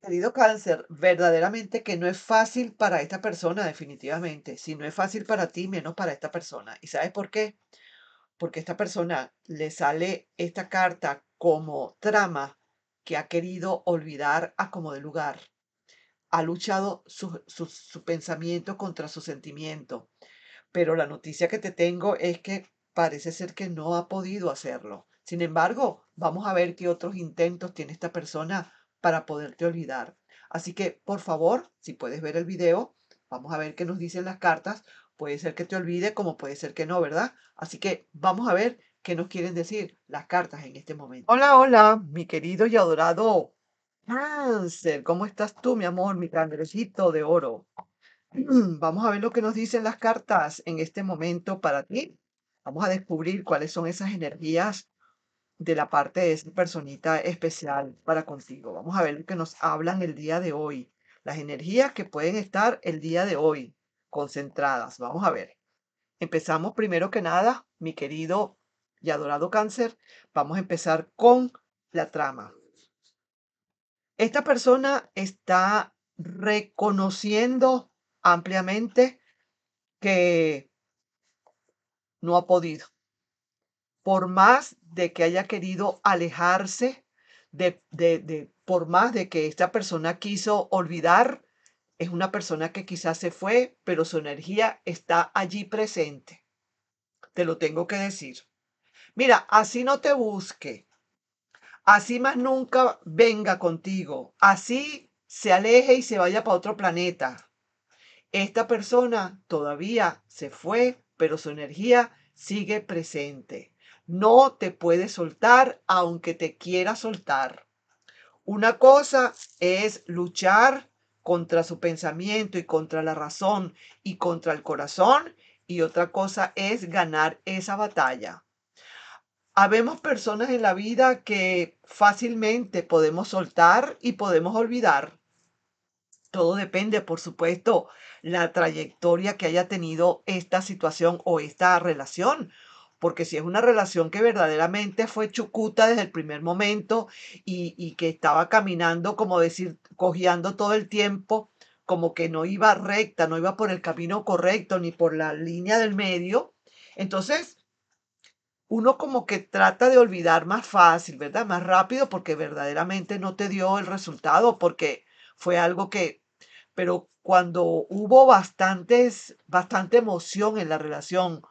querido cáncer, verdaderamente que no es fácil para esta persona, definitivamente. Si no es fácil para ti, menos para esta persona. ¿Y sabes por qué? Porque esta persona le sale esta carta como trama que ha querido olvidar a como de lugar. Ha luchado su, su pensamiento contra su sentimiento. Pero la noticia que te tengo es que parece ser que no ha podido hacerlo. Sin embargo, vamos a ver qué otros intentos tiene esta persona para poderte olvidar. Así que, por favor, si puedes ver el video, vamos a ver qué nos dicen las cartas. Puede ser que te olvide, como puede ser que no, ¿verdad? Así que vamos a ver qué nos quieren decir las cartas en este momento. Hola, hola, mi querido y adorado Cáncer. ¿Cómo estás tú, mi amor, mi cangrejito de oro? Vamos a ver lo que nos dicen las cartas en este momento para ti. Vamos a descubrir cuáles son esas energías de la parte de esa personita especial para contigo. Vamos a ver lo que nos hablan el día de hoy, las energías que pueden estar el día de hoy concentradas. Vamos a ver. Empezamos primero que nada, mi querido y adorado cáncer, vamos a empezar con la trama. Esta persona está reconociendo ampliamente que no ha podido, por más de que haya querido alejarse, de, por más de que esta persona quiso olvidar, es una persona que quizás se fue, pero su energía está allí presente. Te lo tengo que decir. Mira, así no te busque, así más nunca venga contigo, así se aleje y se vaya para otro planeta. Esta persona todavía se fue, pero su energía sigue presente no te puedes soltar aunque te quiera soltar. Una cosa es luchar contra su pensamiento y contra la razón y contra el corazón y otra cosa es ganar esa batalla. Habemos personas en la vida que fácilmente podemos soltar y podemos olvidar. Todo depende, por supuesto, la trayectoria que haya tenido esta situación o esta relación porque si es una relación que verdaderamente fue chucuta desde el primer momento y, que estaba caminando, como decir, cojeando todo el tiempo, como que no iba recta, no iba por el camino correcto ni por la línea del medio, entonces uno como que trata de olvidar más fácil, ¿verdad? Más rápido porque verdaderamente no te dio el resultado, porque fue algo que... Pero cuando hubo bastantes, bastante emoción en la relación,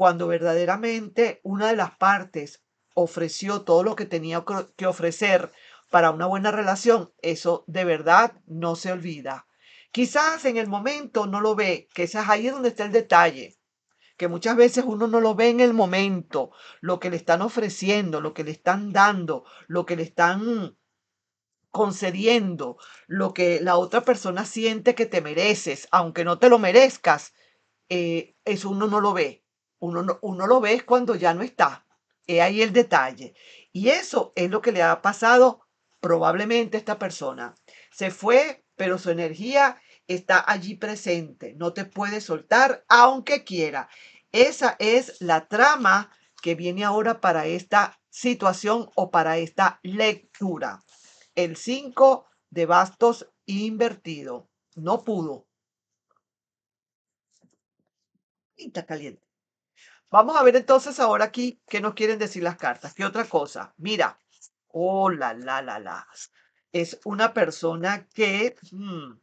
cuando verdaderamente una de las partes ofreció todo lo que tenía que ofrecer para una buena relación, eso de verdad no se olvida. Quizás en el momento no lo ve, que ahí es ahí donde está el detalle, que muchas veces uno no lo ve en el momento, lo que le están ofreciendo, lo que le están dando, lo que le están concediendo, lo que la otra persona siente que te mereces, aunque no te lo merezcas, eh, eso uno no lo ve uno, lo ve cuando ya no está. He ahí el detalle. Y eso es lo que le ha pasado probablemente a esta persona. Se fue, pero su energía está allí presente. No te puede soltar aunque quiera. Esa es la trama que viene ahora para esta situación o para esta lectura. El 5 de bastos invertido. No pudo. está caliente. Vamos a ver entonces ahora aquí qué nos quieren decir las cartas. ¿Qué otra cosa? Mira. Oh, la, la, la, la. Es una persona que mm,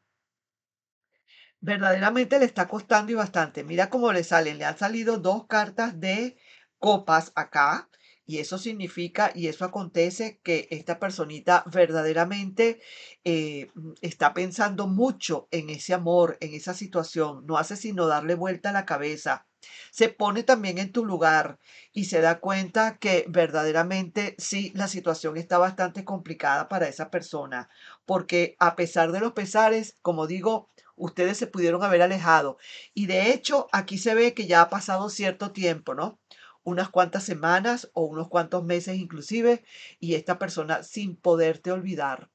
verdaderamente le está costando y bastante. Mira cómo le salen. Le han salido dos cartas de copas acá. Y eso significa y eso acontece que esta personita verdaderamente eh, está pensando mucho en ese amor, en esa situación. No hace sino darle vuelta a la cabeza se pone también en tu lugar y se da cuenta que verdaderamente sí, la situación está bastante complicada para esa persona, porque a pesar de los pesares, como digo, ustedes se pudieron haber alejado. Y de hecho, aquí se ve que ya ha pasado cierto tiempo, ¿no? unas cuantas semanas o unos cuantos meses inclusive, y esta persona sin poderte olvidar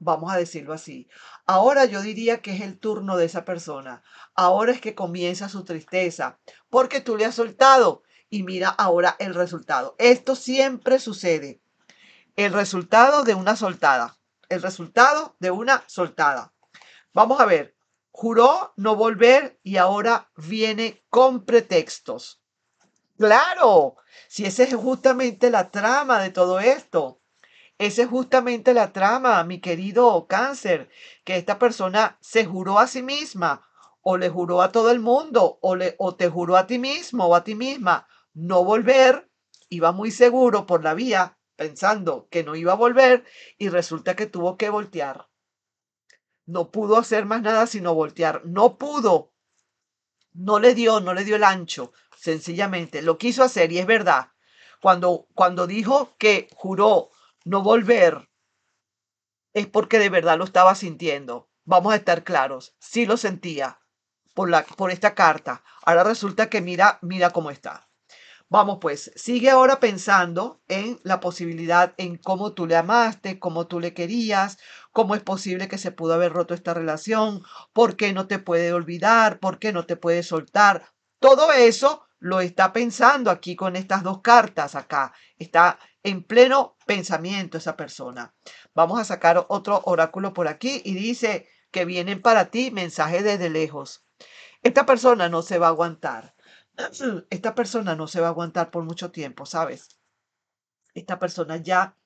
vamos a decirlo así. Ahora yo diría que es el turno de esa persona. Ahora es que comienza su tristeza, porque tú le has soltado y mira ahora el resultado. Esto siempre sucede. El resultado de una soltada. El resultado de una soltada. Vamos a ver. Juró no volver y ahora viene con pretextos. Claro, si esa es justamente la trama de todo esto. Esa es justamente la trama, mi querido cáncer, que esta persona se juró a sí misma o le juró a todo el mundo o, le, o te juró a ti mismo o a ti misma no volver iba muy seguro por la vía pensando que no iba a volver y resulta que tuvo que voltear. No pudo hacer más nada sino voltear. No pudo. No le dio, no le dio el ancho. Sencillamente, lo quiso hacer y es verdad. Cuando, cuando dijo que juró no volver es porque de verdad lo estaba sintiendo. Vamos a estar claros, sí lo sentía por, la, por esta carta. Ahora resulta que mira, mira cómo está. Vamos pues, sigue ahora pensando en la posibilidad, en cómo tú le amaste, cómo tú le querías, cómo es posible que se pudo haber roto esta relación, por qué no te puede olvidar, por qué no te puede soltar. Todo eso lo está pensando aquí con estas dos cartas acá. Está en pleno pensamiento esa persona. Vamos a sacar otro oráculo por aquí y dice que vienen para ti mensajes desde lejos. Esta persona no se va a aguantar. Esta persona no se va a aguantar por mucho tiempo, ¿sabes? Esta persona ya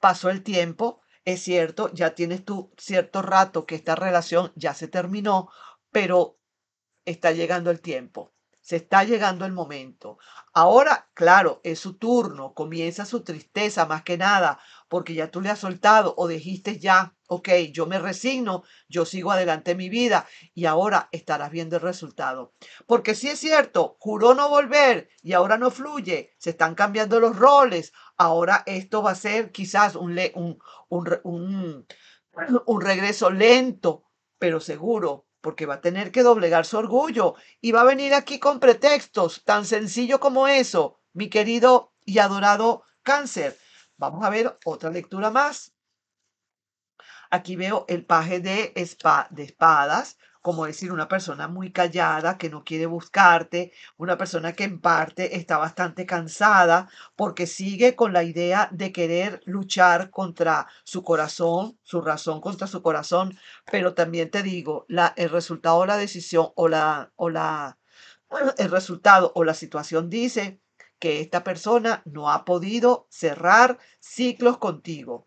pasó el tiempo, es cierto, ya tienes tú cierto rato que esta relación ya se terminó, pero está llegando el tiempo. Se está llegando el momento. Ahora, claro, es su turno, comienza su tristeza más que nada, porque ya tú le has soltado o dijiste ya, ok, yo me resigno, yo sigo adelante mi vida y ahora estarás viendo el resultado. Porque si sí es cierto, juró no volver y ahora no fluye, se están cambiando los roles, ahora esto va a ser quizás un, un, un, un regreso lento, pero seguro porque va a tener que doblegar su orgullo y va a venir aquí con pretextos, tan sencillo como eso, mi querido y adorado cáncer. Vamos a ver otra lectura más. Aquí veo el paje de, de espadas, como decir una persona muy callada, que no quiere buscarte, una persona que en parte está bastante cansada porque sigue con la idea de querer luchar contra su corazón, su razón contra su corazón, pero también te digo, el resultado o la decisión o la, o la, el resultado o la situación dice que esta persona no ha podido cerrar ciclos contigo.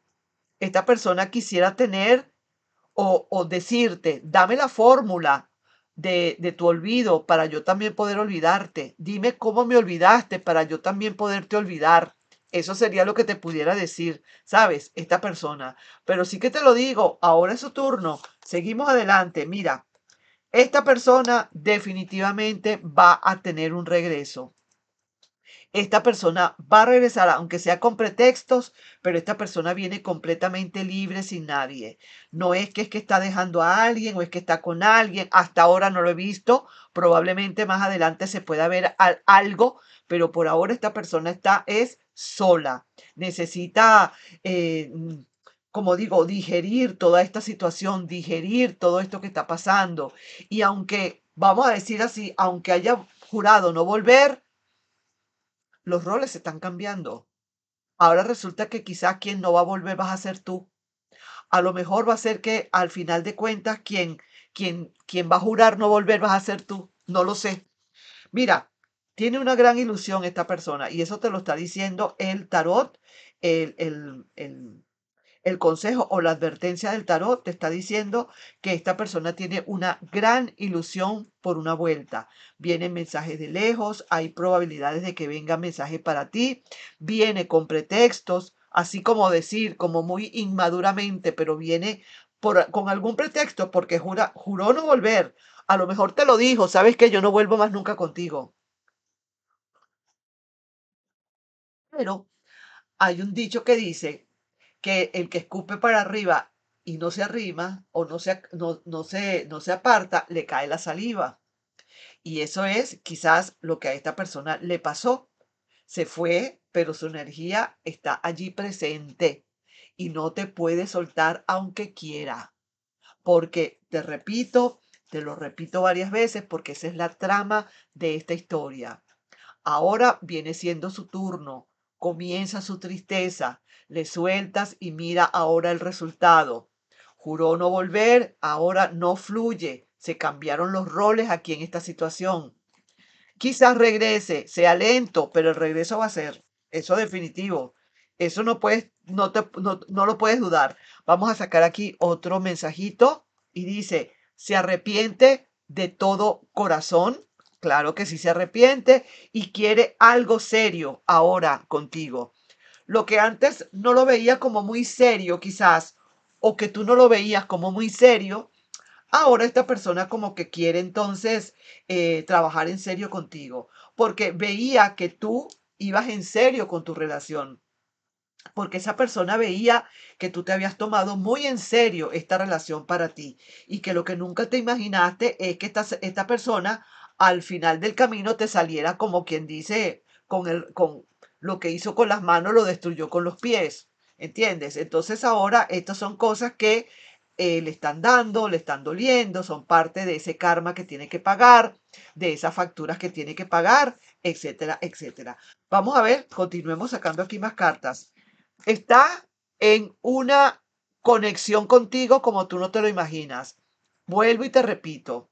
Esta persona quisiera tener o, decirte, dame la fórmula de, de, tu olvido para yo también poder olvidarte. Dime cómo me olvidaste para yo también poderte olvidar. Eso sería lo que te pudiera decir, ¿sabes? Esta persona. Pero sí que te lo digo, ahora es su turno. Seguimos adelante. Mira, esta persona definitivamente va a tener un regreso esta persona va a regresar, aunque sea con pretextos, pero esta persona viene completamente libre sin nadie. No es que es que está dejando a alguien o es que está con alguien, hasta ahora no lo he visto, probablemente más adelante se pueda ver algo, pero por ahora esta persona está es sola, necesita... Eh, como digo, digerir toda esta situación, digerir todo esto que está pasando. Y aunque, vamos a decir así, aunque haya jurado no volver, los roles se están cambiando. Ahora resulta que quizás quien no va a volver vas a ser tú. A lo mejor va a ser que al final de cuentas quien, quien, quien va a jurar no volver vas a ser tú. No lo sé. Mira, tiene una gran ilusión esta persona y eso te lo está diciendo el tarot, el, el, el el consejo o la advertencia del tarot te está diciendo que esta persona tiene una gran ilusión por una vuelta. Vienen mensajes de lejos, hay probabilidades de que venga mensaje para ti, viene con pretextos, así como decir, como muy inmaduramente, pero viene con algún pretexto porque jura, juró no volver. A lo mejor te lo dijo, sabes que yo no vuelvo más nunca contigo. Pero hay un dicho que dice que el que escupe para arriba y no se arrima o no se, no se aparta, le cae la saliva. Y eso es quizás lo que a esta persona le pasó. Se fue, pero su energía está allí presente y no te puede soltar aunque quiera. Porque, te repito, te lo repito varias veces porque esa es la trama de esta historia. Ahora viene siendo su turno, comienza su tristeza, le sueltas y mira ahora el resultado. Juró no volver, ahora no fluye. Se cambiaron los roles aquí en esta situación. Quizás regrese, sea lento, pero el regreso va a ser. Eso definitivo. Eso no puedes, no, te, no lo puedes dudar. Vamos a sacar aquí otro mensajito y dice, se arrepiente de todo corazón. Claro que sí se arrepiente y quiere algo serio ahora contigo lo que antes no lo veía como muy serio quizás, o que tú no lo veías como muy serio, ahora esta persona como que quiere entonces eh, trabajar en serio contigo, porque veía que tú ibas en serio con tu relación, porque esa persona veía que tú te habías tomado muy en serio esta relación para ti y que lo que nunca te imaginaste es que esta, esta persona al final del camino te saliera como quien dice con, el, con, lo que hizo con las manos lo destruyó con los pies. ¿Entiendes? Entonces ahora estas son cosas que eh, le están dando, le están doliendo, son parte de ese karma que tiene que pagar, de esas facturas que tiene que pagar, etcétera, etcétera. Vamos a ver, continuemos sacando aquí más cartas. Está en una conexión contigo como tú no te lo imaginas. Vuelvo y te repito,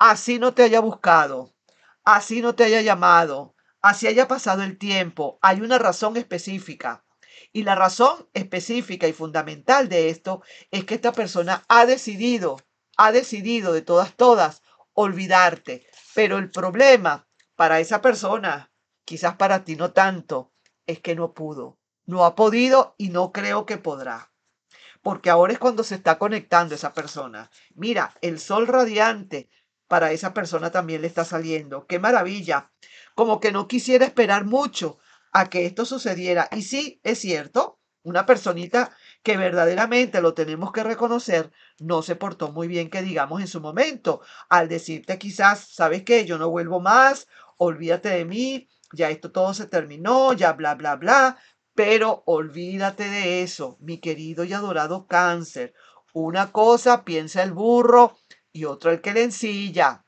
así no te haya buscado, así no te haya llamado, así haya pasado el tiempo, hay una razón específica. Y la razón específica y fundamental de esto es que esta persona ha decidido, ha decidido de todas, todas, olvidarte. Pero el problema para esa persona, quizás para ti no tanto, es que no pudo, no ha podido y no creo que podrá. Porque ahora es cuando se está conectando esa persona. Mira, el sol radiante para esa persona también le está saliendo. Qué maravilla como que no quisiera esperar mucho a que esto sucediera. Y sí, es cierto, una personita que verdaderamente lo tenemos que reconocer, no se portó muy bien que digamos en su momento, al decirte quizás, ¿sabes qué? Yo no vuelvo más, olvídate de mí, ya esto todo se terminó, ya bla, bla, bla, pero olvídate de eso, mi querido y adorado cáncer. Una cosa piensa el burro y otra el que le encilla.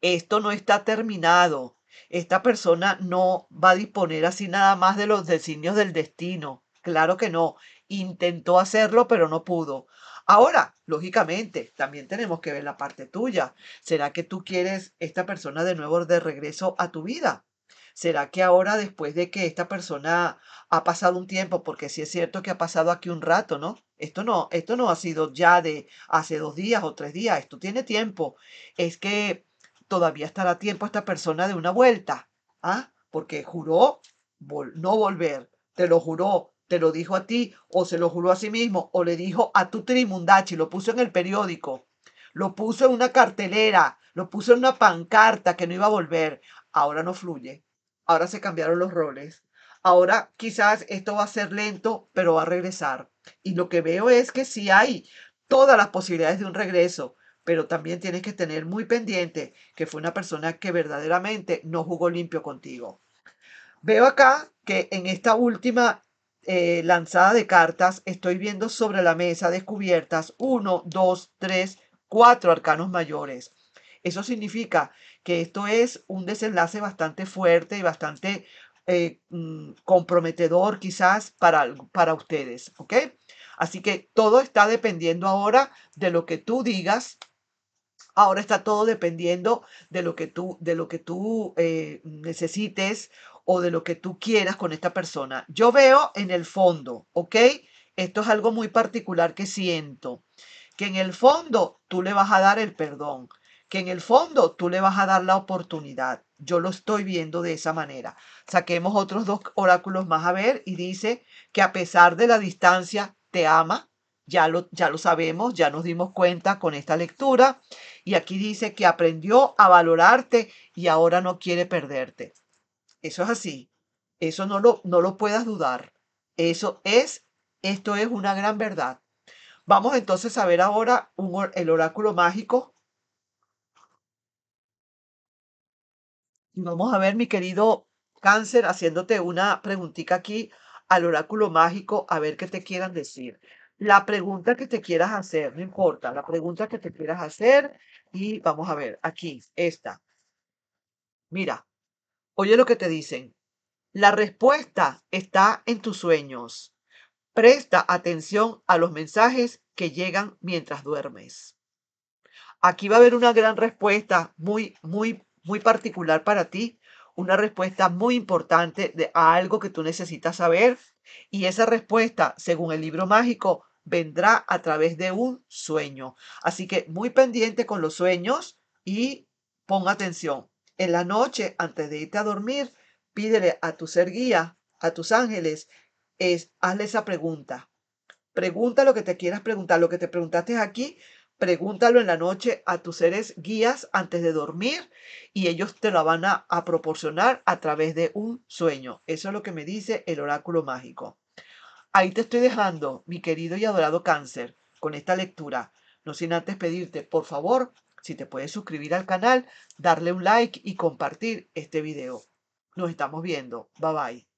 Esto no está terminado. Esta persona no va a disponer así nada más de los designios del destino. Claro que no. Intentó hacerlo, pero no pudo. Ahora, lógicamente, también tenemos que ver la parte tuya. ¿Será que tú quieres esta persona de nuevo de regreso a tu vida? ¿Será que ahora, después de que esta persona ha pasado un tiempo, porque sí es cierto que ha pasado aquí un rato, ¿no? Esto no, esto no ha sido ya de hace dos días o tres días, esto tiene tiempo. Es que todavía estará a tiempo esta persona de una vuelta. ¿Ah? Porque juró no volver. Te lo juró, te lo dijo a ti, o se lo juró a sí mismo, o le dijo a tu trimundachi, lo puso en el periódico, lo puso en una cartelera, lo puso en una pancarta que no iba a volver. Ahora no fluye. Ahora se cambiaron los roles. Ahora quizás esto va a ser lento, pero va a regresar. Y lo que veo es que sí hay todas las posibilidades de un regreso pero también tienes que tener muy pendiente que fue una persona que verdaderamente no jugó limpio contigo. Veo acá que en esta última eh, lanzada de cartas estoy viendo sobre la mesa descubiertas 1, 2, 3, cuatro arcanos mayores. Eso significa que esto es un desenlace bastante fuerte y bastante eh, mm, comprometedor quizás para, para ustedes, Así que todo está dependiendo ahora de lo que tú digas Ahora está todo dependiendo de lo que tú, de lo que tú eh, necesites o de lo que tú quieras con esta persona. Yo veo en el fondo, ¿ok? Esto es algo muy particular que siento, que en el fondo tú le vas a dar el perdón, que en el fondo tú le vas a dar la oportunidad. Yo lo estoy viendo de esa manera. Saquemos otros dos oráculos más a ver y dice que a pesar de la distancia te ama, ya ya lo sabemos, ya nos dimos cuenta con esta lectura. Y aquí dice que aprendió a valorarte y ahora no quiere perderte. Eso es así. Eso no lo, no lo puedas dudar. Eso es, esto es una gran verdad. Vamos entonces a ver ahora el oráculo mágico. Y vamos a ver, mi querido cáncer, haciéndote una preguntita aquí al oráculo mágico, a ver qué te quieran decir la pregunta que te quieras hacer, no importa, la pregunta que te quieras hacer y vamos a ver, aquí, esta. Mira, oye lo que te dicen. La respuesta está en tus sueños. Presta atención a los mensajes que llegan mientras duermes. Aquí va a haber una gran respuesta muy, muy, muy particular para ti una respuesta muy importante de, algo que tú necesitas saber y esa respuesta, según el libro mágico, vendrá a través de un sueño. Así que muy pendiente con los sueños y pon atención. En la noche, antes de irte a dormir, pídele a tu ser guía, a tus ángeles, es hazle esa pregunta. Pregunta lo que te quieras preguntar, lo que te preguntaste aquí, pregúntalo en la noche a tus seres guías antes de dormir y ellos te lo van a, a proporcionar a través de un sueño. Eso es lo que me dice el oráculo mágico. Ahí te estoy dejando, mi querido y adorado cáncer, con esta lectura. No sin antes pedirte, por favor, si te puedes suscribir al canal, darle un like y compartir este video. Nos estamos viendo. Bye bye.